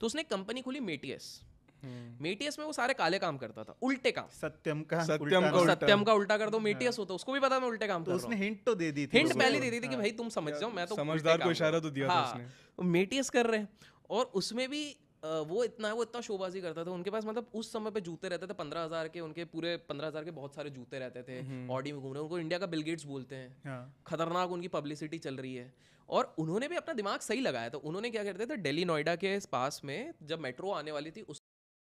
तो उसने कंपनी खोली मेटियस हम्म। मेटियस में वो सारे काले काम करता था उल्टे काम सत्यम का सत्यम का उल्टा। सत्यम का उल्टा कर दो मेटियस हाँ। होता उसको भी पता मैं उल्टे काम तो कर उसने हिंट तो दे दी थी हिंट पहले दे दी थी कि भाई तुम समझ जाओ मैं तो समझदार को इशारा तो दिया था हाँ, उसने मेटियस कर रहे हैं और उसमें भी वो इतना वो इतना शोबाजी करता था उनके पास मतलब उस समय पे जूते रहते थे पंद्रह हज़ार के उनके पूरे पंद्रह हज़ार के बहुत सारे जूते रहते थे हम्म। ऑडी में घूम रहे उनको इंडिया का बिलगेट्स बोलते हैं हाँ। खतरनाक उनकी पब्लिसिटी चल रही है और उन्होंने भी अपना दिमाग सही लगाया था तो उन्होंने क्या करते थे दिल्ली नोएडा के पास में जब मेट्रो आने वाली थी उस